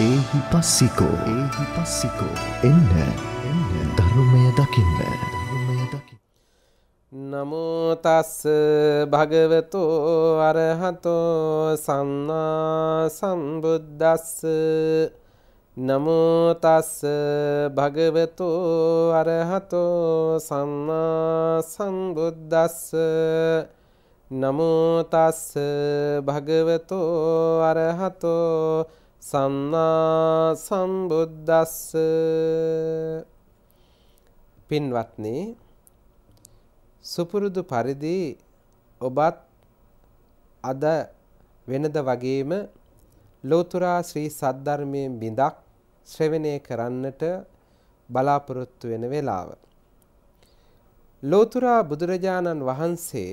ඒහි පස්සිකෝ ඒහි පස්සිකෝ එන්න එන්න ධර්මය දකින්න නමුතස් භගවතු අරහතෝ සම්මා සම්බුද්දස්ස නමුතස් භගවතු අරහතෝ සම්මා සම්බුද්දස්ස නමුතස් භගවතු අරහතෝ සම්මා සම්බුද්දස්ස පින්වත්නි සුපුරුදු පරිදි ඔබත් අද වෙනද වගේම ලෝතුරා ශ්‍රී සද්ධර්මයෙන් බිඳක් ශ්‍රවණය කරන්නට බලාපොරොත්තු වෙන වේලාව ලෝතුරා බුදුරජාණන් වහන්සේ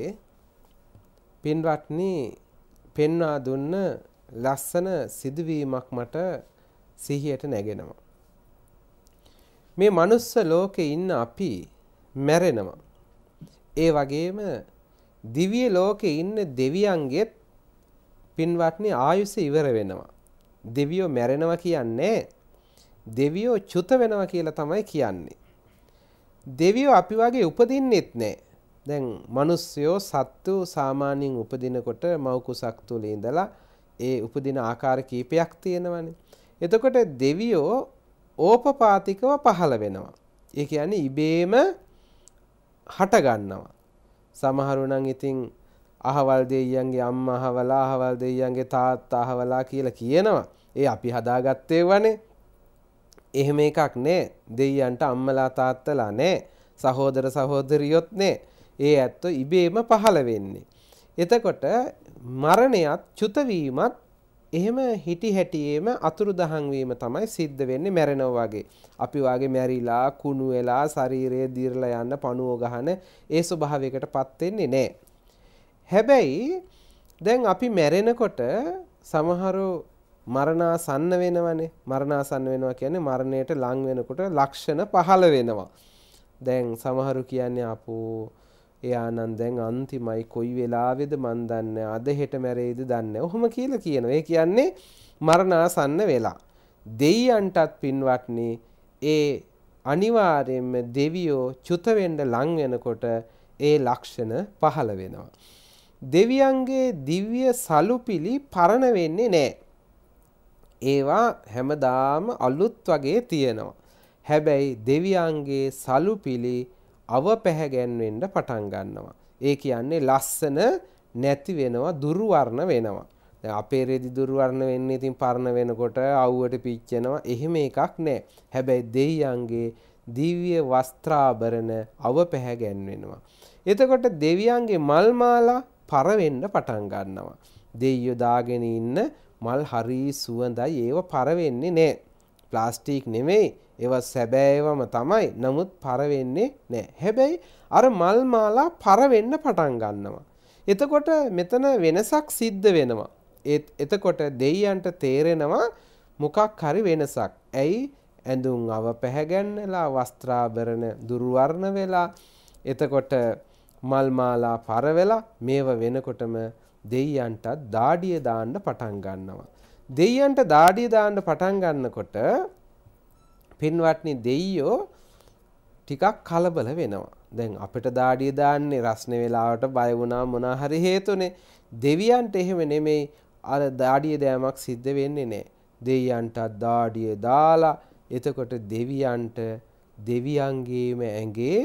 පින්වත්නි පෙන්වා දුන්න ලස්සන සිදුවීමක් මට සිහියට නැගෙනවා. මේ මනුස්ස ලෝකේ ඉන්න අපි මැරෙනවා. ඒ වගේම දිව්‍ය ලෝකේ ඉන්න දෙවියන්ගෙත් පින්වත්නි ආයුෂ ඉවර වෙනවා. දෙවියෝ මැරෙනවා කියන්නේ දෙවියෝ චුත වෙනවා කියලා තමයි කියන්නේ. දෙවියෝ අපි වගේ උපදින්නෙත් නෑ. දැන් මිනිස්සයෝ සත්තු සාමාන්‍යයෙන් උපදිනකොට මව් කුසක් තුල ඉඳලා ඒ උපදින ආකාර කීපයක් තියෙනවනේ. එතකොට දෙවියෝ ඕපපාතිකව පහළ වෙනවා. ඒ කියන්නේ ඉබේම හට ගන්නවා. සමහරු නම් ඉතින් අහවල් දෙයියන්ගේ අම්මා අහවලා අහවල් දෙයියන්ගේ තාත්තා අහවලා කියලා කියනවා. ඒ අපි හදාගත්තේ වනේ. එහෙම එකක් නෑ. දෙයියන්ට අම්මලා තාත්තලා නෑ. සහෝදර සහෝදරියොත් නෑ. ඒ ඇත්තෝ ඉබේම පහළ වෙන්නේ. එතකොට මරණයත් චුතවීමත් එහෙම හිටි හැටියේම අතුරු දහන්වීම තමයි සිද්ධ වෙන්නේ මැරෙනව වගේ. අපි වාගේ මැරිලා කුණු වෙලා ශරීරය දිර්ලා යන්න පණුව ගහන ඒ ස්වභාවයකට පත් වෙන්නේ නැහැ. හැබැයි දැන් අපි මැරෙනකොට සමහරු මරණාසන්න වෙනවනේ. මරණාසන්න වෙනවා කියන්නේ මරණයට ලං වෙනකොට ලක්ෂණ පහළ වෙනවා. දැන් සමහරු කියන්නේ අපෝ එයා නම් දැන් අන්තිමයි කොයි වෙලාවේද මන් දන්නේ අද හෙට මැරෙයිද දන්නේ ඔහොම කියලා කියනවා. ඒ කියන්නේ මරණාසන්න වෙලා. දෙයියන්ටත් පින්වත්නි ඒ අනිවාර්යෙන්ම දෙවියෝ චුත වෙන්න ලං වෙනකොට ඒ ලක්ෂණ පහළ වෙනවා. දෙවියන්ගේ දිව්‍ය සලුපිලි පරණ වෙන්නේ නැහැ. ඒවා හැමදාම අලුත් වගේ තියෙනවා. හැබැයි දෙවියන්ගේ සලුපිලි අව පැහැගැන්වෙන්ට පටන් ගන්නවා. ඒ කියන්නේ ලස්සන නැති වෙනවා දුරුවර්ණ වෙනවා. අපේ රෙදි දුරුවරණ වෙන්න ඉතින් පරණ වෙනකොට අව්වට පිච්චෙනවා එහෙම එකක් නෑ. හැබැයි දෙයියන්ගේ දිව්‍ය වස්ත්‍රාභරණ අව පැහැගැන්වෙනවා. එතකොට දෙවියන්ගේ මල්මාලා පරවෙන්න පටන් ගන්නවා. දෙයියෝ දාගෙන ඉන්න මල් හරී සුවඳයි ඒව පරවෙන්නේ නෑ. ප්ලාස්ටික් නෙවෙයි ඒව සැබෑවම තමයි නමුත් පරවෙන්නේ නෑ හැබැයි අර මල් මාලා පරවෙන්න පටන් ගන්නවා එතකොට මෙතන වෙනසක් සිද්ධ වෙනවා ඒත් එතකොට දෙයියන්ට තේරෙනවා මොකක් හරි වෙනසක් ඇයි ඇඳුම් අව පැහැගැන්නලා වස්ත්‍රාභරණ දුර්වර්ණ වෙලා එතකොට මල්මාලා පරවෙලා මේව වෙනකොටම දෙයියන්ටත් දාඩිය දාන්න පටන් ගන්නවා දෙයියන්ට දාඩිය දාන්න පටන් ගන්නකොට පින්වත්නි දෙයියෝ ටිකක් කලබල වෙනවා. දැන් අපිට දාඩිය දාන්නේ රස්න වෙලාවට බය වුණා මොනා හරි හේතුනේ. දෙවියන්ට එහෙම නෙමෙයි අර දාඩිය දෑමක් සිද්ධ වෙන්නේ නැහැ. දෙයියන්ට දාඩිය දාලා එතකොට දෙවියන්ට දෙවියන්ගේම ඇඟේ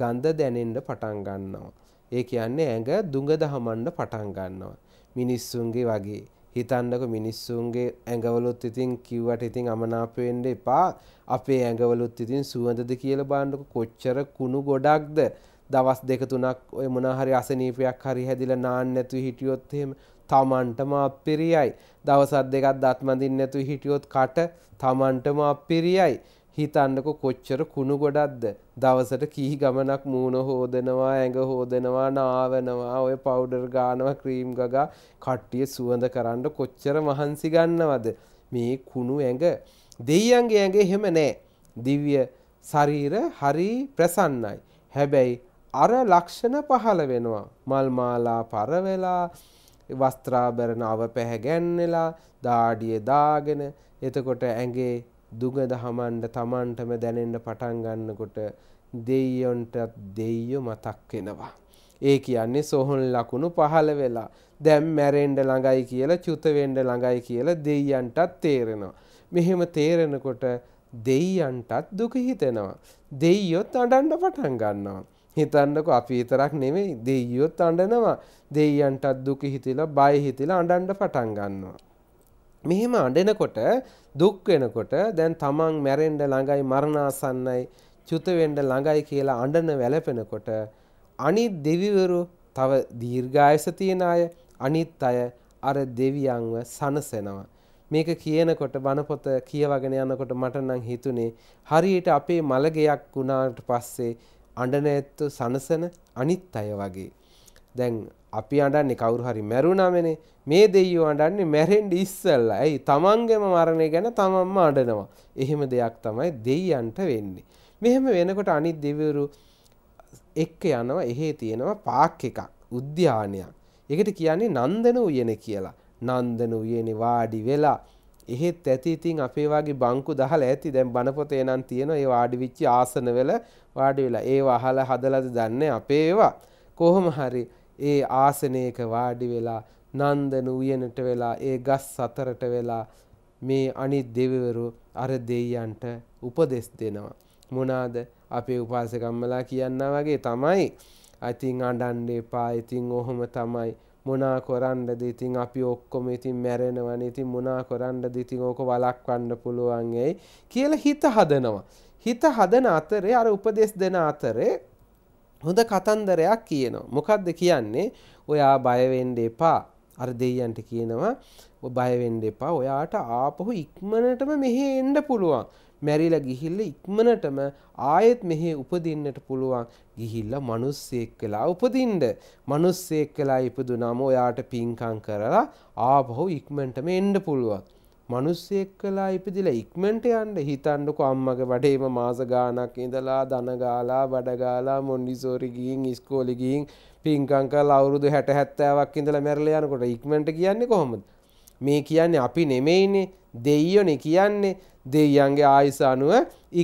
ගඳ දැනෙන්න පටන් ගන්නවා. ඒ කියන්නේ ඇඟ දුඟ දහමන්න පටන් ගන්නවා. මිනිස්සුන්ගේ වගේ හිතන්නක මිනිස්සුන්ගේ ඇඟවලුත් ඉතින් කිව්වට ඉතින් අමනාපෙන්ඩ එපා අපේ ඇඟවලුත් ඉතින් සුවඳද කියල බාණ්ඩක කොච්චර කුණු ගොඩක්ද දවස් දෙක තුනක් ඔය මොනහරි අසනීපයක් හරි හැදිල නාන්න නැතු හිටියොත්හෙම තමන්ටම අපිරියයි දවසත් දෙකත් දත්මඳින් නැතු හිටියොත් කට තමන්ටම අපිරියයි හිතන්නකො කොච්චර කුණු ගොඩක්ද දවසට කී ගමනක් මූුණ හෝදනවා ඇඟ හෝදනවා නාවනවා ඔය පවුඩර් ගානව ක්‍රීම් ගගා කට්ටිය සුවඳ කරන්න කොච්චර මහන්සි ගන්නවද මේ කුණු ඇඟ දෙයියන්ගේ ඇඟ හෙම නෑ දිව්‍ය සරීර හරි ප්‍රසන්නයි හැබැයි අර ලක්ෂණ පහළ වෙනවා මල් මාලා පරවෙලා වස්ත්‍රාබරණ අව පැහැගැන්නෙලා දාඩිය දාගෙන එතකොට ඇගේ දුගඳ හමන්ඩ තමන්ටම දැනෙන්ට පටන් ගන්නකොට දෙයියොන්ටත් දෙයියෝ මතක් වෙනවා. ඒ කියන්නේ සොහොන් ලකුණු පහළ වෙලා දැම් මැරෙන්ඩ ළඟයි කියලා චුතවෙන්ඩ ළඟයි කියලා දෙයියන්ටත් තේරෙනවා. මෙහෙම තේරෙනකොට දෙයියන්ටත් දුක හිතෙනවා. දෙයියොත් අඩන්ඩ පටන් ගන්නවා. හිතන්නක අපි විතරක් නෙමෙයි දෙයියොත් අඩනවා දෙයියන්ටත් දුක හිතිලා බයහිතිලා අඩන්ඩ පටන් ගන්නවා. මෙහෙම අඩෙනකොට දුක් වෙනකොට දැන් තමන් මැරෙන්න ළඟයි මරණාසන්නයි චුත වෙන්න ළඟයි කියලා අඬන වැළපෙනකොට අනිත් දෙවිවරු තව දීර්ඝායස තියන අය අනිත් අය අර දෙවියන්ව සනසනවා මේක කියනකොට බණපොත කියවගෙන යනකොට මට නම් හිතුනේ හරියට අපේ මලගයක් වුණාට පස්සේ අඬන ඇත්තු සනසන අනිත් අය වගේ දැන් අපි අඩන්නේ කවුරු හරි මැරුණමනේ මේ දෙයියෝ අඩන්නේ මැරෙන්ඩ ඉස්සල්ලා ඇයි තමන්ගෙම මරණය ගැන තමන්ම අඩනවා එහෙම දෙයක් තමයි දෙයියන්ට වෙන්නේ මෙහෙම වෙනකොට අනිත් දෙවරු එක්ක යනවා එහේ තියෙනවා පාක් එකක් උද්‍යානයක් එකට කියන්නේ නන්දන උයන කියලා නන්දන උයනේ වාඩි වෙලා එහෙත් ඇති ඉතින් අපේ වගේ බංකු දහලා ඇති දැන් බණපොතේ නම් තියෙන ඒ වාඩි වෙච්ච ආසනවල වාඩි වෙලා ඒව අහලා හදලාද දන්නේ අපේ ඒවා කොහොම හරි ඒ ආසනයක වාඩි වෙලා නන්දන උයනට වෙලා ඒ ගස් සතරට වෙලා මේ අනිත් දෙවිවරු අර දෙයියන්ට උපදෙස් දෙනවා. මොනාද අපේ උපාසකම්මලා කියන්න වගේ තමයි. ඉතින් අඩන්න එපා ඉතින් ඔහොම තමයි මොනා කොරන්ඩද ඉතින් අපි ඔක්කොම ඉතින් මැරෙනවන ඉතින් මොනා කොරන්ඩද ඉතින් ඕක වලක්වන්න පුළුවන් ඇයි කියලා හිත හදනවා. හිත හදන අතරේ අර උපදෙස් දෙන අතරේ හොඳ කතන්දරයක් කියනවා. මොකක්ද කියන්නේ? ඔයා බය වෙන්න එපා. අර දෙයයන්ට කියනවා ඔය බය වෙන්න එපා. ඔයාට ආපහු ඉක්මනටම මෙහෙ එන්න පුළුවන්. මැරිලා ගිහිල්ලා ඉක්මනටම ආයෙත් මෙහෙ උපදින්නට පුළුවන්. ගිහිල්ලා මිනිස්සෙක් වෙලා උපදින්න. මිනිස්සෙක් වෙලා ඉපදුනම ඔයාට පින්කම් කරලා ආපහු ඉක්මනටම එන්න පුළුවන්. මනුස්සයෙක් කලා ඉපදිලා ඉක්මට යන්ඩ හිතන්නකු අම්මගේ වඩේම මාස ගානක් ඉඳලා දනගාලා බඩගාලා මොන්ඩිසෝරිගීන් ඉස්කෝලිගීන් පින්කංක ලවුරුදු හැට හැත්තෑවක් ඉඳලා මැරල යනකොට ඉක්මට කියන්නේ කොහොමද මේ කියන්නේ අපි නෙමෙයිනේ දෙයියනේ කියන්නේ දෙයියන්ගේ ආයස අනුව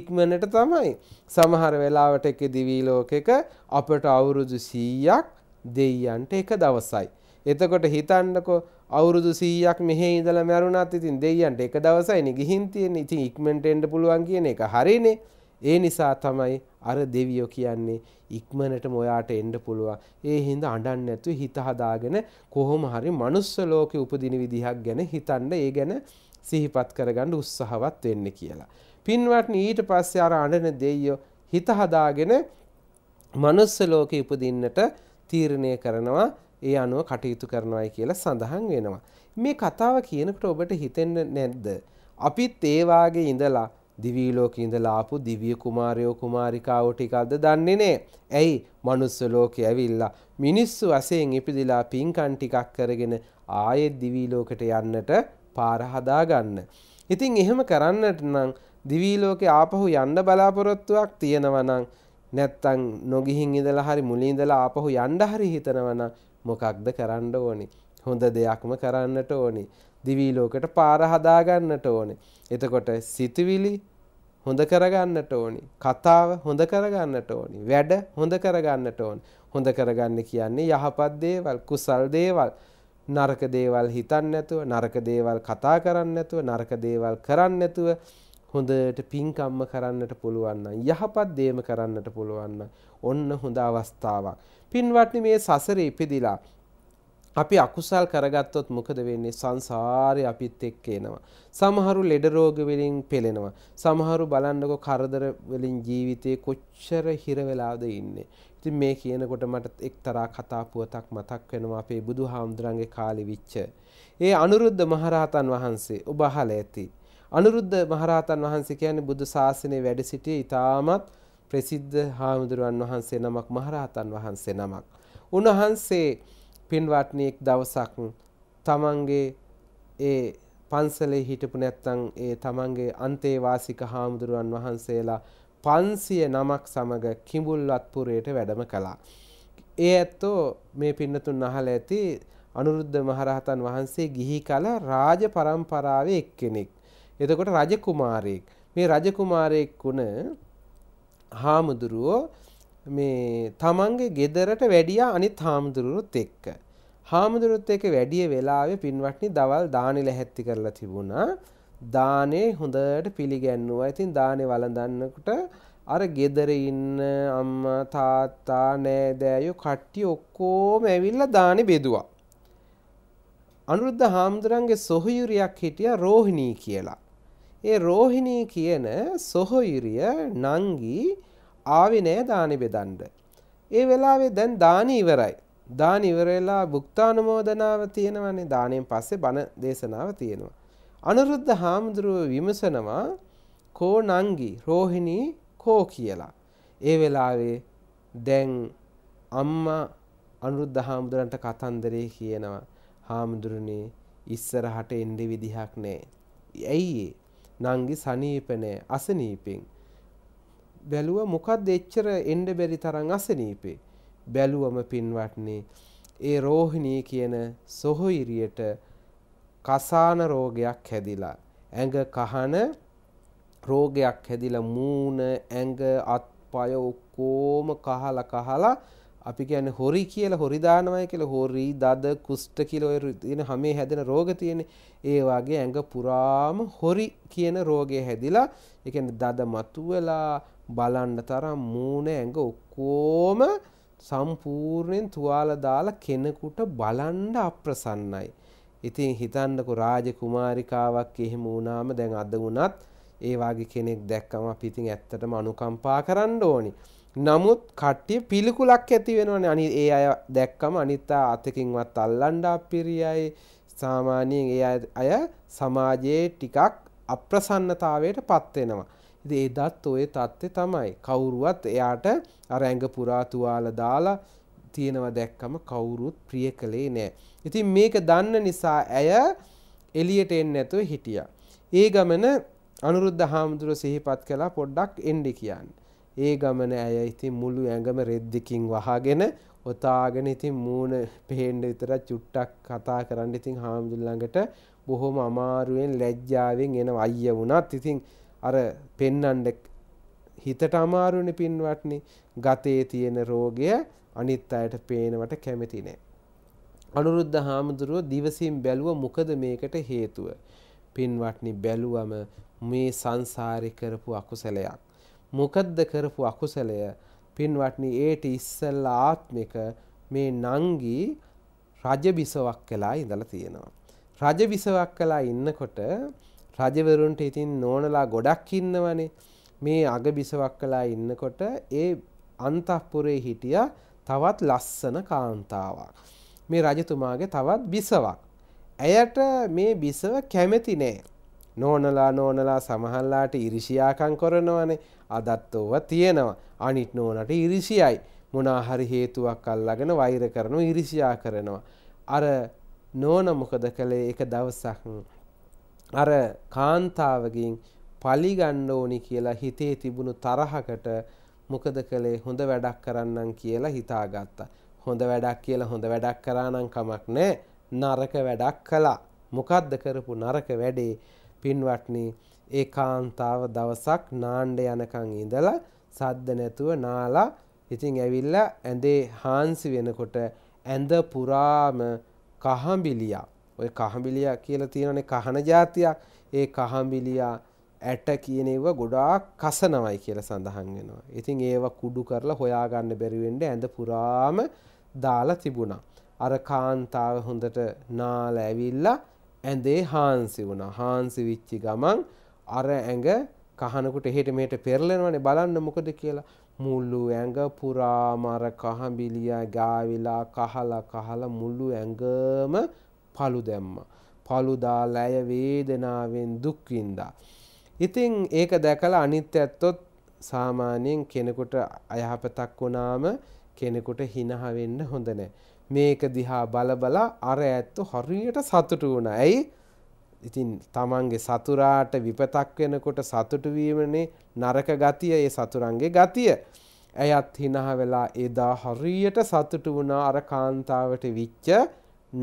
ඉක්මනට තමයි සමහර වෙලාවට එක දිවී ලෝකෙක අපට අවුරුදු සීයක් දෙයියන්ට එක දවසයි එතකොට හිතන්නකෝ අවුරුදු 100ක් මෙහෙ ඉඳලා මැරුණත් ඉතින් දෙයියන්ට එක දවසයිනේ ගිහින් තියෙන්නේ. ඉතින් ඉක්මනට එන්න පුළුවන් කියන එක හරිනේ. ඒ නිසා තමයි අර දෙවියෝ කියන්නේ ඉක්මනටම ඔයාට එන්න පුළුවන්. ඒ හින්දා අඬන්න නැතුව හිත හදාගෙන කොහොම හරි manuss ලෝකෙ උපදින විදිහක් ගැන හිතන්න ඒ ගැන සිහිපත් කරගන්න උත්සාහවත් වෙන්න කියලා. පින්වත්නි ඊට පස්සේ අර අඬන දෙයියෝ හිත හදාගෙන manuss ලෝකෙ උපදින්නට තීරණය කරනවා ඒ අනුව කටයුතු කරනවායි කියලා සඳහන් වෙනවා. මේ කතාව කියනකට ඔබට හිතෙන්න නැද්ද. අපිත් ඒවාගේ ඉඳලා දිවීලෝක ඉඳලාපු දිවිය කුමාරයෝ කුමාරිකාව ටිකක්ද දන්නේ නෑ. ඇයි මනුස්සලෝක ඇවිල්ලා. මිනිස්සු වසයෙන් ඉපිදිලා පින්කන් ටිකක් කරගෙන ආයෙත් දිවීලෝකට යන්නට පාරහදාගන්න. ඉතින් එහෙම කරන්නට නම් දිවීලෝකෙ ආපහු යන්න බලාපොරොත්තුවක් තියෙනවනං. නැත්තං නොගිහින් ඉඳලා හරි මුලින්දලා ආපහු යන්ඩ හරි හිතනවනම් මොකක්ද කරන්න ඕනි. හොඳ දෙයක්ම කරන්නට ඕනි. දිවීලෝකට පාර හදාගන්නට ඕනේ. එතකොට සිතුවිලි හොඳ කරගන්නට ඕනි. කතාව හොඳ කරගන්නට ඕනි. වැඩ හොඳ කරගන්නට ඕනි. හොඳ කරගන්න කියන්නේ යහපත් දේවල්, කුසල් දේවල්. නරක දේවල් හිතන්නේ නැතුව, නරක දේවල් කතා කරන්නේ නැතුව, නරක දේවල් කරන්නේ නැතුව හොඳට පින්කම්ම කරන්නට පුළුවන් යහපත් දේම කරන්නට පුළුවන් ඔන්න හොඳ අවස්ථාවක්. පින්වත්නි මේ සසරේ ඉපදිලා අපි අකුසල් කරගත්තොත් මොකද වෙන්නේ සංසාරේ අපිත් එක්ක එනවා. සමහරු ලෙඩ රෝග වලින් පෙළෙනවා. සමහරු බලන්නකො කරදර වලින් ජීවිතේ කොච්චර හිර වෙලාද ඉන්නේ. ඉතින් මේ කියනකොට මට එක්තරා කතා පුවතක් මතක් වෙනවා අපේ බුදුහාමුදුරන්ගේ කාලෙ විච්ච. ඒ අනුරුද්ධ මහරහතන් වහන්සේ ඔබ අහලා ඇති. අනුරුද්ධ මහරහතන් වහන්සේ කියන්නේ බුදු සාසනයේ වැඩ සිටියේ ඊටාමත් ප්‍රසිද්ධ හාමුදුරුවන් වහන්සේ නමක් මහරහතන් වහන්සේ නමක්. උන්වහන්සේ පින්වත්නි එක් දවසක් තමන්ගේ ඒ පන්සලේ හිටපු නැත්නම් ඒ තමන්ගේ අන්තේවාසික හාමුදුරුවන් වහන්සේලා 500 නමක් සමග කිඹුල්වත්පුරයට වැඩම කළා. ඒ ඇත්තෝ මේ පින්නතුන් අහලා ඇති අනුරුද්ධ මහරහතන් වහන්සේ ගිහි කල රාජ පරම්පරාවේ එක්කෙනෙක්. එතකොට රජකුමාරයෙක් මේ රජකුමාරයෙක් වුණ හාමුදුරුවෝ මේ තමන්ගේ ගෙදරට වැඩිය අනිත් හාමුදුරුවොත් එක්ක. හාමුදුරුවොත් එක්ක වැඩිය වෙලාවේ පින්වත්නි දවල් දානි ලැහැත්ති කරලා තිබුණා. දානේ හොඳට පිළිගැන්නුවා. ඉතින් දානේ වළඳන්නකොට අර ගෙදර ඉන්න අම්මා තාත්තා නෑදෑයෝ කට්ටිය ඔක්කොම ඇවිල්ලා දානේ බෙදුවා. අනුරුද්ධ හාමුදුරන්ගේ සොහයුරියක් හිටියා රෝහිණී කියලා. ඒ රෝහිණී කියන සොහොයිරිය නංගි ආවිනය දානි බෙදන්ඩ. ඒ වෙලාවේ දැන් දානී ඉවරයි. දාන ඉවරලා භුක්තානුමෝදනාව තියෙනවන්නේ දානයෙන් පස්සේ බණ දේශනාව තියෙනවා. අනුරුද්ධ හාමුදුරුව විමසනවා කෝ නංගි රෝහිණී කෝ කියලා. ඒ වෙලාවේ දැන් අම්මා අනුරුද්ධ හාමුදුරන්ට කතන්දරේ කියනවා හාමුදුරනේ ඉස්සරහට එන්ඩ විදිහක් නෑ. ඇයිඒ නංගි සනීප නෑ අසනීපෙන් බැලුව මොකද්ද එච්චර එන්න බැරි තරම් අසනීපේ බැලුවම පින්වත්නේ ඒ රෝහිණී කියන සොහොයිරියට කසාන රෝගයක් හැදිලා ඇඟ කහන රෝගයක් හැදිලා මූණ ඇඟ අත්පය ඔක්කොම කහලා කහලා අපි කියන්නේ හොරි කියලා හොරි දානවා කියලා හොරි දද කුෂ්ඨ කියලා ඔය තියෙන හැමේ හැදෙන රෝග තියෙන ඒ වගේ ඇඟ පුරාම හොරි කියන රෝගේ හැදිලා ඒ කියන්නේ දද මතුවලා බලන්න තරම් මූණ ඇඟ ඔක්කොම සම්පූර්ණයෙන් තුවාල දාලා කෙනෙකුට බලන්න අප්‍රසන්නයි. ඉතින් හිතන්නකො රාජකුමාරිකාවක් එහෙම වුණාම දැන් අද වුණත් ඒ වගේ කෙනෙක් දැක්කම අපි ඉතින් ඇත්තටම අනුකම්පා කරන්න ඕනි. නමුත් කට්ටිය පිළිකුලක් ඇති වෙනවන අනි ඒ අය දැක්කම අනිතා අතකින්වත් අල්ලන්ඩා පිරියයි සාමාන්‍යයෙන් ඒ අය සමාජයේ ටිකක් අප්‍රසන්නතාවයට පත්වෙනවා. ඉති එදත් ඔය තත්ත්ය තමයි කවුරුවත් එයාට අරඇඟ පුරාතුවාල දාලා තියෙනවා දැක්කම කවුරුත් ප්‍රිය කළේ නෑ. ඉතින් මේක දන්න නිසා ඇය එලියට එන්න ඇතුව හිටිය. ඒ ගමන අනුරුද්ධ හාමුදුර සිහිපත් කලා පොඩ්ඩක් එන්ඩි කියන්න. ඒ ගමන ඇය ඉතින් මුළු ඇඟම රෙද්දිකින් වහගෙන ඔතාගෙන ඉතින් මූණ පේන්න විතර චුට්ටක් කතා කරන්න ඉතින් හාමුදුරුවන්ට බොහොම අමාරුවෙන් ලැජ්ජාවෙන් එන අයිය වුණත් ඉතින් අර පෙන්නන්න හිතට අමාරුනේ පින්වත්නි ගතේ තියෙන රෝගය අනිත් අයට පේනවට කැමති නෑ අනුරුද්ධ හාමුදුරුව දිවසින් බැලුව මොකද මේකට හේතුව පින්වත්නි බැලුවම මේ සංසාරේ කරපු අකුසලයක් මොකද්ද කරපු අකුසලය පින්වටනි ඒට ඉස්සල්ල ආත්මික මේ නංගී රජබිසවක් කලා ඉඳලා තියෙනවා. රජවිසවක් කලා ඉන්නකොට රජවරුන්ට ඉතින් නෝනලා ගොඩක් ඉන්නවනේ මේ අගබිසවක් කලා ඉන්නකොට ඒ අන්තපුරේ හිටිය තවත් ලස්සන කාන්තාවක්. මේ රජතුමාගේ තවත් බිසවක්. ඇයට මේ බිසව කැමැති නෑ. නෝනලා නෝනලා සමහල්ලාට ඉරිෂියාකං කොරනවනේ අදත් ඕවා තියෙනවා. අනිත් නෝනට ඉරිසියයි. මොනා හරි හේතුවක් අල්ලාගෙන වෛර කරනවා ඉරිසියා කරනවා. අර නෝන මොකද කළේ එක දවසක් අර කාන්තාවකින් පලිගන්න ඕනි කියලා හිතේ තිබුණු තරහකට මොකද කළේ හොඳ වැඩක් කරන්නම් කියලා හිතාගත්තා. හොඳ වැඩක් කියලා හොඳ වැඩක් කරානම් කමක් නෑ නරක වැඩක් කළා. මොකද්ද කරපු නරක වැඩේ පින්වටනේ ඒ කාන්තාව දවසක් නාණ්ඩ යනකං ඉඳලා සද්ද නැතුව නාලා ඉතින් ඇවිල්ලා ඇඳේ හාන්සි වෙනකොට ඇඳ පුරාම කහඹිලියා ඔය කහඹිලියා කියලා තියෙනනේ කහන જાතියක් ඒ කහඹිලියා ඇට කියන ඒවා ගොඩාක් කසනවයි කියලා සඳහන් වෙනවා. ඉතින් ඒවා කුඩු කරලා හොයාගන්න බැරි වෙන්න ඇඳ පුරාම දාලා තිබුණා. අර කාන්තාව හොඳට නාලා ඇවිල්ලා ඇඳේ හාන්සි වුණා. හාන්සි වෙච්ච ගමන් අර ඇඟ කහනකුට එහෙට මෙට පෙරලෙනවනේ බලන්න මොකද කියලා මුල්ලු ඇඟ පුරාමර කහඹිලිය ගාවිලා කහලා කහලා මුල්ලු ඇඟම පලු දැම්මා. පලුදා ලැය වේදනාවෙන් දුක්වින්දා. ඉතින් ඒක දැකලා අනිත් ඇත්තොත් සාමාන්‍යයෙන් කෙනෙකුට අයහපතක් වුණාම කෙනෙකුට හිනහවෙන්න හොඳ නෑ. මේක දිහා බලබලා අර ඇත්තු හරියට සතුටු වුණ. ඇයි ඉතින් තමන්ගේ සතුරාට විපතක් වෙනකොට සතුටු වීමනේ නරක ගතිය ඒ සතුරන්ගේ ගතිය. ඇයත් හිනහ වෙලා එදා හරියට සතුටු වුණා අර කාන්තාවට විච්ච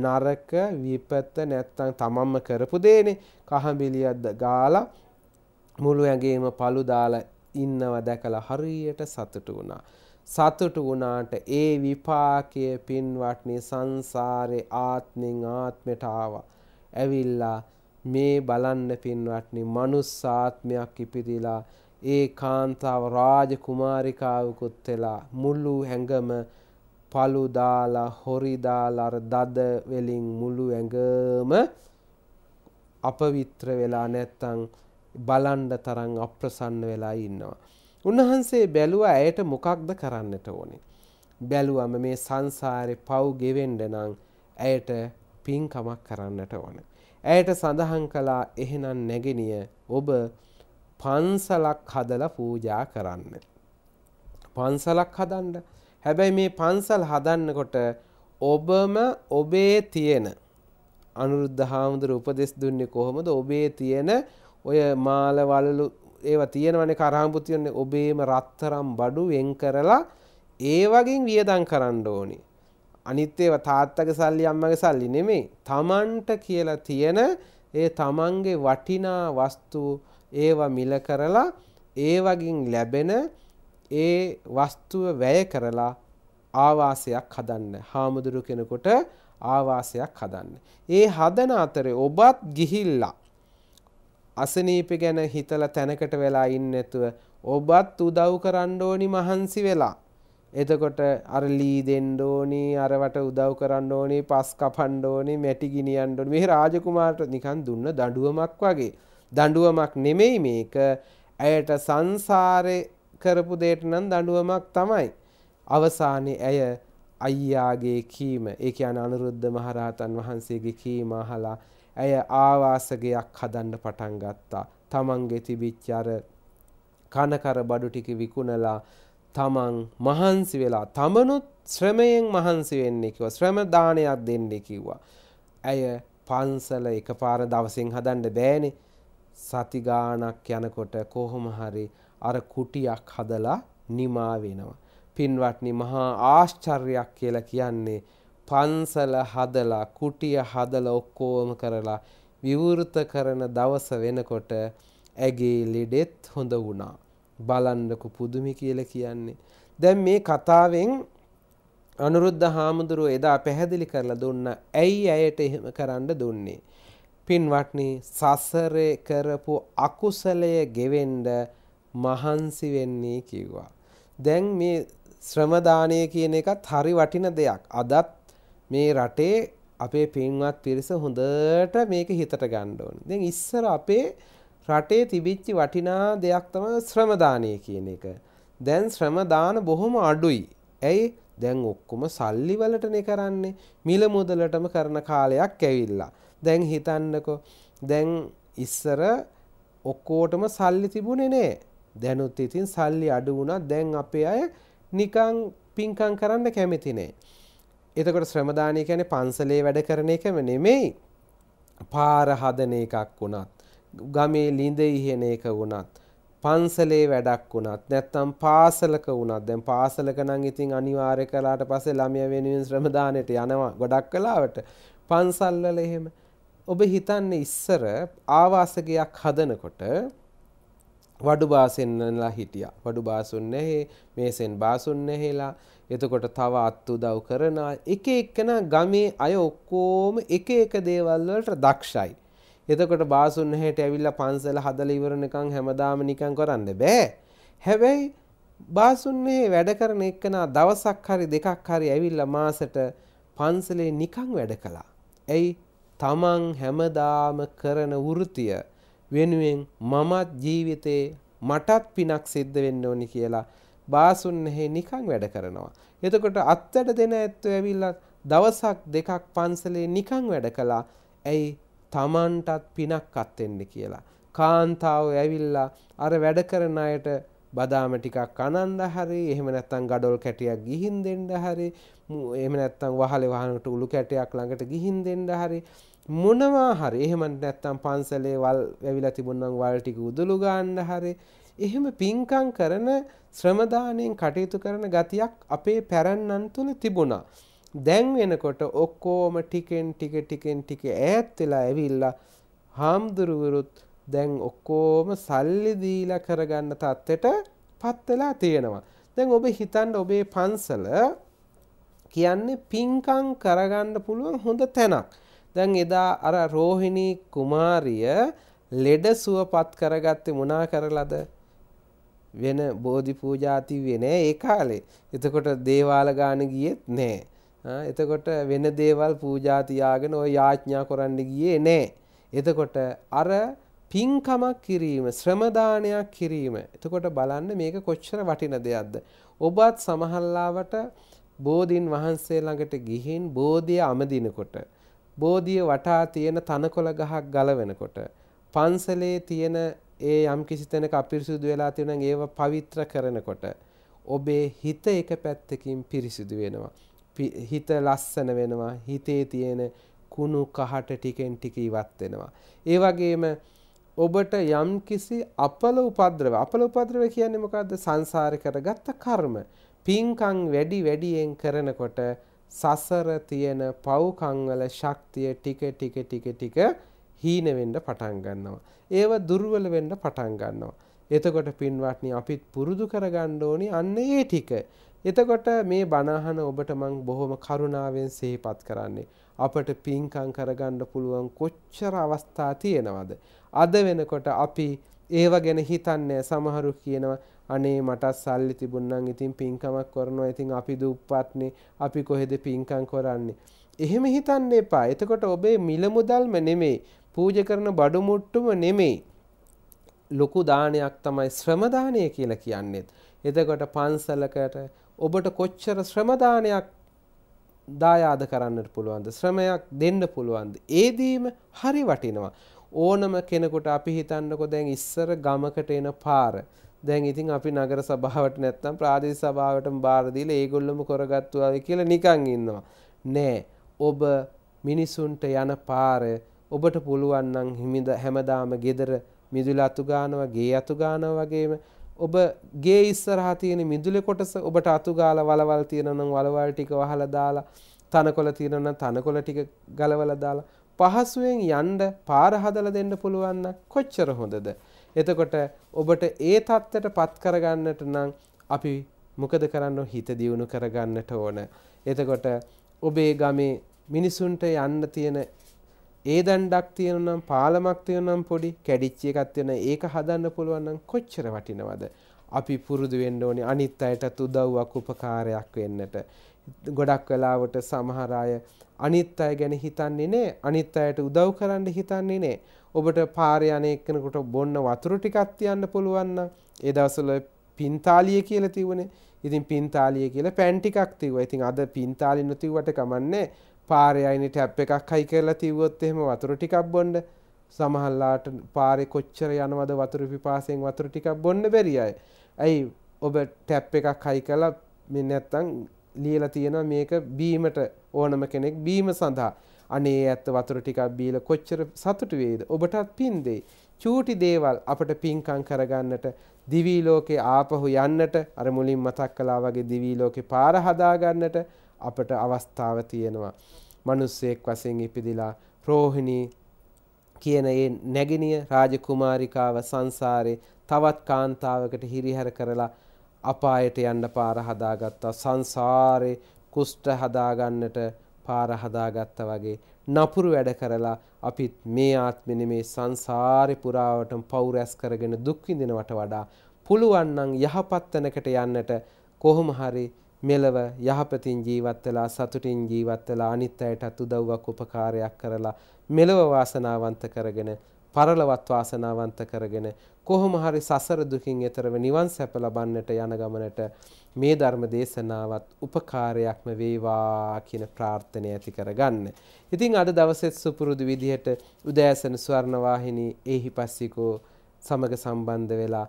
නරක විපත නැත්තං තමන්ම කරපු දේනේ කහඹිලියද්ද ගාලා මුළු ඇගේම පළු දාලා ඉන්නව දැකලා හරියට සතුටු වුණා. සතුටු වුණාට ඒ විපාකය පින්වටනි සංසාරේ ආත්මෙන් ආත්මයට ආවා. ඇවිල්ලා මේ බලන්න පින්වත්නි මනුස්සාත්මයක් ඉපිරිලා ඒ කාන්තාව රාජකුමාරිකාවකුත් වෙලා මුළු හැඟම පලු දාලා හොරි දාලා දද වලින් මුළු ඇඟම අපවිත්‍ර වෙලා නැත්තම් බලන්න තරම් අප්‍රසන්න වෙලා ඉන්නවා. උන්වහන්සේ බැලුවා ඇයට මොකක්ද කරන්නට ඕනේ. බැලුවම මේ සංසාරේ පව් ගෙවෙන්න නම් ඇයට පින්කමක් කරන්නට ඕනේ. ඇයට සඳහන් කළා එහෙනම් නැගෙනිය ඔබ පන්සලක් හදලා පූජා කරන්න. පන්සලක් හදන්න. හැබැයි මේ පන්සල් හදන්නකොට ඔබම ඔබේ තියෙන අනුරුද්ධ හාමුදුර උපදෙස් දුන්නේ කොහොමද ඔබේ තියෙන ඔය මාල වලලු ඒවා තියෙනවනේ කරාම්පු තියෙන්නේ ඔබේම රත්තරම් බඩු වෙන් කරලා ඒ වගේ වියදම් කරන්න ඕනේ. අනිත් ඒවා තාත්තගේ සල්ලි අම්මගේ සල්ලි නෙමේ තමන්ට කියලා තියෙන ඒ තමන්ගේ වටිනා වස්තු ඒවා මිල කරලා ඒ වගින් ලැබෙන ඒ වස්තුව වැය කරලා ආවාසයක් හදන්න හාමුදුරු කෙනෙකුට ආවාසයක් හදන්න. ඒ හදන අතරේ ඔබත් ගිහිල්ලා අසනීප ගැන හිතලා තැනකට වෙලා ඉන්න නැතුව ඔබත් උදව් කරන්න ඕනි මහන්සි වෙලා එතකොට අර ලී දෙන්ඩෝනි අරවට උදව් කරන්න ඕනේ පස් කපන්්ඩෝනි මැටි ගිනිියන්ඩෝන මේ රාජකුමාට නිකන් දුන්න දඩුවමක් වගේ. දඩුවමක් නෙමෙයි මේක ඇයට සංසාරය කරපු දේට නම් දඩුවමක් තමයි. අවසානයේ ඇය අයියාගේ කීම ඒක යන අනුරුද්ධ මහරහතන් වහන්සේගේ කීම අහලා ඇය ආවාසගයක් හදන්න පටන් ගත්තා. තමන්ගේ තිබිච්ච අර කනකර බඩු ටික විකුණලා තමන් මහන්සි වෙලා තමනුත් ශ්‍රමයෙන් මහන්සි වෙන්නේ කිව්වා. ශ්‍රම දානයක් දෙන්නේ කිව්වා. ඇය පන්සල එකපාර දවසින් හදන්න බෑනේ. සති ගාණක් යනකොට කොහොම හරි අර කුටියක් හදලා නිමා වෙනවා. පින්වත්නි මහා ආශ්චර්යයක් කියලා කියන්නේ පන්සල හදලා කුටිය හදලා ඔක්කොම කරලා විවෘත කරන දවස වෙනකොට ඇගේ ලෙඩෙත් හොඳ වුණා. බලන්නකු පුදුමි කියලා කියන්නේ. දැන් මේ කතාවෙන් අනුරුද්ධ හාමුදුරුව එදා පැහැදිලි කරලා දුන්න ඇයි ඇයට එහෙම කරන්න දුන්නේ. පින්වත්නි සසරේ කරපු අකුසලය ගෙවෙන්න මහන්සි වෙන්නේ කිව්වා. දැන් මේ ශ්‍රමදානය කියන එකත් හරි වටින දෙයක්. අදත් මේ රටේ අපේ පින්වත් පිරිස හොඳට මේක හිතට ගන්න ඕනේ. දැන් ඉස්සර අපේ රටේ තිබිච්ච වටිනා දෙයක් තමයි ශ්‍රම දානය කියන එක. දැන් ශ්‍රම දාන බොහොම අඩුයි. ඇයි? දැන් ඔක්කොම සල්ලි වලටනේ කරන්නේ. මිල මුදලටම කරන කාලයක් ඇවිල්ලා. දැන් හිතන්නකෝ. දැන් ඉස්සර ඔක්කොටම සල්ලි තිබුණේ නෑ. දැනුත් ඉතින් සල්ලි අඩු වුණා. දැන් අපේ අය නිකන් පින්කම් කරන්න කැමති නෑ. එතකොට ශ්‍රම දානය කියන්නේ පන්සලේ වැඩ කරන එකම නෙමෙයි. පාර හදන එකක් වුණත් ගමේ ලිඳේ ඉහෙන එක වුණත් පන්සලේ වැඩක් වුණත් නැත්තම් පාසලක වුණත් දැන් පාසලක නම් ඉතින් අනිවාර්ය කළාට පස්සේ ළමයා වෙනුවෙන් ශ්‍රමදානෙට යනවා ගොඩක් කලාවට පන්සල්වල එහෙම ඔබ හිතන්නේ ඉස්සර ආවාසගයක් හදනකොට වඩු බාසෙන්නලා හිටියා වඩු බාසුන් නැහැ මේසෙන් බාසුන් නැහැලා එතකොට තව අත් උදව් කරන එක එකන ගමේ අය ඔක්කොම එක එක දේවල් වලට දක්ෂයි එතකොට බාසුන් හැට ඇවිල්ලා පන්සල හදලා ඉවරනකම් හැමදාම නිකන් කරන්න බෑ. හැබැයි බාසුන්නේ වැඩ කරන එක්කනා දවසක් හරි දෙකක් හරි ඇවිල්ලා මාසෙට පන්සලේ නිකන් වැඩ කළා. ඇයි? තමන් හැමදාම කරන වෘතිය වෙනුවෙන් මමත් ජීවිතේ මටත් පිනක් සිද්ධ වෙන්න ඕනි කියලා බාසුන්නේ නිකන් වැඩ කරනවා. එතකොට අත්තට දෙන ඇත්තෝ ඇවිල්ලා දවසක් දෙකක් පන්සලේ නිකන් වැඩ කළා. ඇයි තමන්ටත් පිනක් අත්වෙන්න කියලා. කාන්තාව ඇවිල්ලා අර වැඩ කරන අයට බදාම ටිකක් අනන්ද හරි එහෙම නැත්තම් ගඩොල් කැටියක් ගිහින් දෙන්න හරි එහෙම නැත්තම් වහලේ වහනකට උළු කැටයක් ළඟට ගිහින් දෙන්න හරි මොනවා හරි එහෙම නැත්තම් පන්සලේ වල් වැවිලා තිබුණනම් වල් ටික උදුළු ගන්න හරි එහෙම පින්කම් කරන ශ්‍රමදානයෙන් කටයුතු කරන ගතියක් අපේ පැරණන් තුල තිබුණා. දැන් වෙනකොට ඔක්කෝම ටිකෙන් ටික ටිකෙන් ටික ඈත් වෙලා ඇවිල්ලා හාමුදුරුවරුත් දැන් ඔක්කෝම සල්ලි දීලා කරගන්න තත්ත්වයට පත් වෙලා තියෙනවා. දැන් ඔබ හිතන්න ඔබේ පන්සල කියන්නේ පින්කම් කරගන්න පුළුවන් හොඳ තැනක්. දැන් එදා අර රෝහිණී කුමාරිය ලෙඩ සුවපත් කරගත්තේ මොනා කරලාද? වෙන බෝධි පූජාති වෙන්නේ ඒ කාලේ. එතකොට දේවාල ගාන ගියෙත් නෑ. එතකොට වෙන දේවල් පූජා තියාගෙන ওই යාඥා කරන්න ගියේ නෑ. එතකොට අර පින්කමක් කිරීම ශ්‍රමදානයක් කිරීම. එතකොට බලන්න මේක කොච්චර වටින දෙයක්ද. ඔබත් සමහල්ලාවට බෝධීන් වහන්සේ ළඟට ගිහින් බෝධිය අමදිනකොට බෝධිය වටා තියෙන තනකොළ ගහක් ගලවෙනකොට පන්සලේ තියෙන ඒ යම් කිසි තැනක අපිරිසුදු වෙලා තියෙන ඒව පවිත්‍ර කරනකොට ඔබේ හිත එක පැත්තකින් පිරිසිදු වෙනවා. හිත ලස්සන වෙනවා හිතේ තියෙන කුණු කහට ටිකෙන් ටික ඉවත් වෙනවා. ඒ වගේම ඔබට යම් කිසි අපල උපද්‍රව අපල උපද්‍රව කියන්නේ මොකක්ද සංසාරේ කරගත්ත කර්ම පින්කම් වැඩි වැඩියෙන් කරනකොට සසර තියෙන පව්කම් වල ශක්තිය ටික ටික ටික ටික හීන වෙන්න පටන් ගන්නවා ඒව දුර්වල වෙන්න පටන් ගන්නවා එතකොට පින්වත්නි අපිත් පුරුදු කරගන්න ඕනි අන්න ඒ ටික එතකොට මේ බණහන ඔබට මං බොහොම කරුණාවෙන් සේපත් කරන්නේ. අපට පින්කං කරගන්න පුළුවන් කොච්චර අවස්ථා තියෙනවද. අද වෙනකොට අපි ඒව ගැන හිතන්නේ සමහරු කියනවා අනේ මට සල්ලි තිබුණනම් ඉතින් පින්කමක් කරනවා ඉතින් අපි දුප්පත්නේ අපි කොහෙද පින්කම් කරන්නේ එහෙම හිතන්න එපා එතකොට ඔබේ මිල මුදල්ම නෙමෙයි පූජ කරන බඩු මුට්ටුම නෙමෙයි ලොකු දානයක් තමයි ශ්‍රම දානය කියලා කියන්නේ එතකොට පන්සලකට ඔබට කොච්චර ශ්‍රමදානයක් දායාද කරන්නට පුළුවන්ද ශ්‍රමයක් දෙන්න පුළුවන්ද ඒදීම හරි වටිනවා ඕනම කෙනෙකුට අපි හිතන්නකො දැන් ඉස්සර ගමකට එන පාර දැන් ඉතින් අපි නගර සභාවට නැත්තම් ප්‍රාදේශ සභාවටම බාර දීලා ඒගොල්ලොම කරගත්තා කියලා නිකන් ඉන්නවා නෑ ඔබ මිනිසුන්ට යන පාර ඔබට පුළුවන් නම් හිමිද හැමදාම gedara මිදුල අතු ගන්නවා ගේ අතු ගන්නවා වගේම ඔබ ගේ ඉස්සරහා තියෙන මිදුලේ කොටස ඔබට අතු ගාලා වලවල් තියෙනවා නම් වලවල් ටික වහලා දාලා තනකොළ තියෙනවා නම් තනකොළ ටික ගලවලා දාලා පහසුවෙන් යන්න පාර හදලා දෙන්න පුළුවන් නම් කොච්චර හොඳද එතකොට ඔබට ඒ தත්තට පත් කරගන්නට නම් අපි මොකද කරන්න හිත දියුණු කරගන්නට ඕන එතකොට ඔබේ ගමේ මිනිසුන්ට යන්න තියෙන ඒ දණ්ඩක් තියෙනනම් පාලමක් තියෙනනම් පොඩි කැඩිච්ච එකක් තියෙන ඒක හදන්න පුළුවන් නම් කොච්චර වටිනවද අපි පුරුදු වෙන්න ඕනේ අනිත් අයටත් උදව්වක් උපකාරයක් වෙන්නට ගොඩක් වෙලාවට සමහර අය අනිත් අය ගැන හිතන්නේ නේ අනිත් අයට උදව් කරන්න හිතන්නේ නේ ඔබට පාරේ අනේක කෙනෙකුට බොන්න වතුර ටිකක් තියන්න පුළුවන් නම් ඒ දවස්වල පින්තාලිය කියලා තිබුණේ ඉතින් පින්තාලිය කියලා පැන් ටිකක් තිබ්වා. ඉතින් අද පින්තාලිය නොතිව්වට කමන්නේ පාරයයින ටැප් එකක් හයි කරලා තිවොත් එහෙම වතුර ටිකක් බොන්ඩ සමහල්ලාට පාරෙ කොච්චර යනවද වතුර පිපාසයෙන් වතුර ටිකක් බොන්න බැරියයි ඇයි ඔබ ටැප් එකක් හයි කලා මෙන්න ඇත්තං ලියලා තියෙන මේක බීමට ඕනම කෙනෙක් බීම සඳහා අනේ ඇත්ත වතුර ටිකක් බීල කොච්චර සතුට වේද ඔබටත් පින්දේ චූටි දේවල් අපට පින්කං කරගන්නට දිවීලෝකේ ආපහු යන්නට අර මුලින් මතක් කලා වගේ දිවීලෝකෙ පාර හදාගන්නට අපට අවස්ථාව තියෙනවා. මනුස්සයෙක් වසයෙන් ඉපිදිලා රෝහිණී කියන ඒ නැගිනිය රාජකුමාරිකාව සංසාරේ තවත් කාන්තාවකට හිරිහැර කරලා අපායට යන්න පාර හදාගත්තා සංසාරේ කුෂ්ඨ හදාගන්නට පාර හදාගත්තා වගේ නපුරු වැඩ කරලා අපිත් මේ ආත්මෙ නෙමේ සංසාරේ පුරාවටම පව් රැස් කරගෙන දුක් විඳිනවට වඩා පුළුවන් නම් යහපත් තැනකට යන්නට කොහොම හරි මෙලව යහපතින් ජීවත් වෙලා සතුටින් ජීවත් වෙලා අනිත් අයටත් උදව්වක් උපකාරයක් කරලා මෙලව වාසනාවන්ත කරගෙන පරලවත් වාසනාවන්ත කරගෙන කොහොම හරි සසර දුකින් එතරව නිවන් සැප ලබන්නට යන ගමනට මේ ධර්ම දේශනාවත් උපකාරයක්ම වේවා කියන ප්‍රාර්ථනය ඇති කරගන්න. ඉතින් අද දවසේ සුපුරුදු විදිහට උදෑසන ස්වර්ණ වාහිනී එහිපස්සිකෝ සමග සම්බන්ධ වෙලා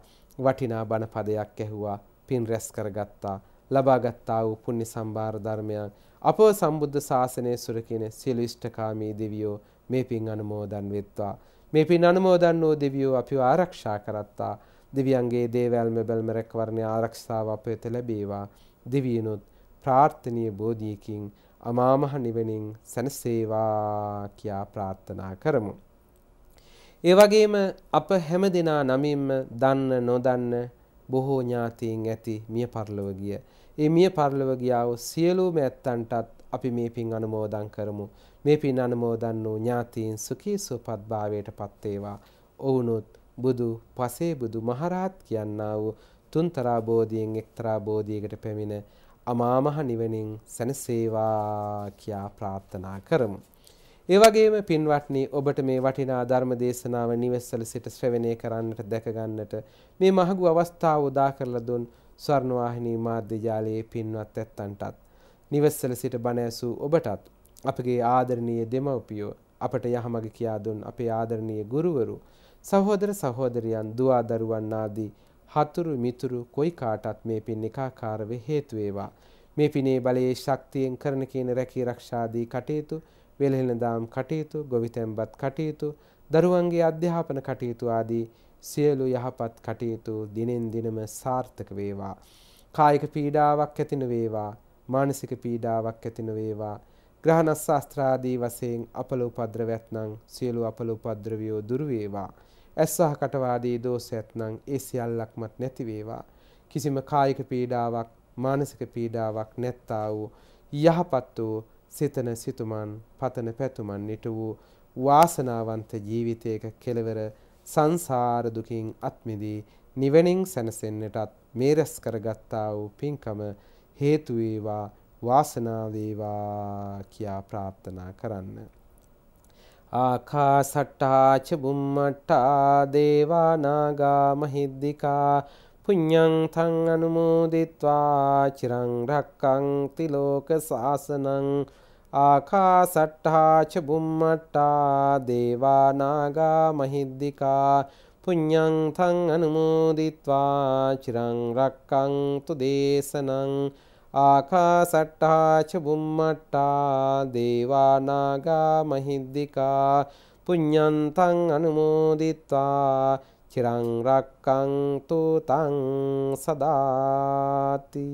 වටිනා බණ පදයක් ඇහුවා පින් රැස් කරගත්තා ලබාගත්තා වූ පුණ්‍ය සම්භාර ධර්මයන් අපව සම්බුද්ධ ශාසනය සුරකින සියලු ඉෂ්ඨකාමී දෙවියෝ මේ පින් අනුමෝදන් වෙත්වා මේ පින් අනුමෝදන් වූ දෙවියෝ අපිව ආරක්ෂා කරත්තා දෙවියන්ගේ දේවල්ම බැල්ම රැකවරණය ආරක්ෂාව අප වෙත ලැබේවා දෙවියනොත් ප්‍රාර්ථනීය බෝධියකින් අමාමහ නිවනින් සැනසේවා කියා ප්‍රාර්ථනා කරමු. ඒ වගේම අප හැම දෙනා නමින්ම දන්න නොදන්න බොහෝ ඥාතීන් ඇති මිය පරලොව ගිය. ඒ මිය පරලොව ගියා වූ සියලුම ඇත්තන්ටත් අපි මේ පින් අනුමෝදන් කරමු. මේ පින් අනුමෝදන් වූ ඥාතීන් සුඛී සුවපත් භාවයට පත් වේවා. ඔවුනුත් බුදු, පසේ බුදු මහරහත් කියනා වූ තුන්තරා බෝධියෙන් එක්තරා බෝධියකට පැමිණ අමාමහ නිවනින් සැනසේවා කියා ප්‍රාර්ථනා කරමු. ඒ වගේම පින්වත්නි ඔබට මේ වටිනා ධර්ම දේශනාව නිවෙස්සල සිට ශ්‍රවණය කරන්නට දැක ගන්නට මේ මහඟු අවස්ථාව උදා කරලා දුන් ස්වර්ණවාහිනී මාධ්‍ය ජාලයේ පින්වත් ඇත්තන්ටත් නිවෙස්සල සිට බණ ඇසූ ඔබටත් අපගේ ආදරණීය දෙමව්පියෝ අපට යහමඟ කියා දුන් අපේ ආදරණීය ගුරුවරු සහෝදර සහෝදරියන් දුව දරුවන් ආදී හතුරු මිතුරු කොයි කාටත් මේ පින් නිකාකාරව හේතු වේවා මේ පිනේ බලයේ ශක්තියෙන් කරන කියන රැකී ආරක්ෂාදී කටයුතු වෙළහෙළදාම් කටයුතු, ගොවිතැන්පත් කටයුතු, දරුවන්ගේ අධ්‍යාපන කටයුතු ආදී සියලු යහපත් කටයුතු දිනෙන් දිනම සාර්ථක වේවා. කායික පීඩාවක් ඇති නොවේවා, මානසික පීඩාවක් ඇති නොවේවා. ග්‍රහණස්සාස්ත්‍රාදී වශයෙන් අපල උපද්‍රවයක් නම් සියලු අපල උපද්‍රවියෝ දුර වේවා. ඇස්සහ කටවාදී දෝෂයක් නම් ඒ සියල්ලක්මත් නැති වේවා. කිසිම කායික පීඩාවක්, මානසික පීඩාවක් නැත්තා වූ යහපත් වූ සිතන සිතුමන් පතන පැතුමන් නිට වූ වාසනාවන්ත ජීවිතයක කෙළවර සංසාර දුකින් අත්මිදී නිවනින් සැනසෙන්නටත් මේ රැස් කරගත්තා වූ පින්කම හේතු වේවා වාසනාව වේවා කියා ප්‍රාර්ථනා කරන්න. ආකාසට්ටා ච බුම්මට්ටා දේවා නාගා මහිද්దికා පුඤ්ඤං තං අනුමෝදිත්වා චිරං රක්කන්ති ලෝක සාසනං ආකාසට්ඨා ච බුම්මට්ටා දේවා නාග මහිද්దికා පුඤ්ඤං තං අනුමෝදිත්වා චිරං රක්කන්තු දේශනං ආකාසට්ඨා ච බුම්මට්ටා දේවා නාග මහිද්దికා පුඤ්ඤන්තං අනුමෝදිත්වා චිරං රක්කන්තු තං සදාති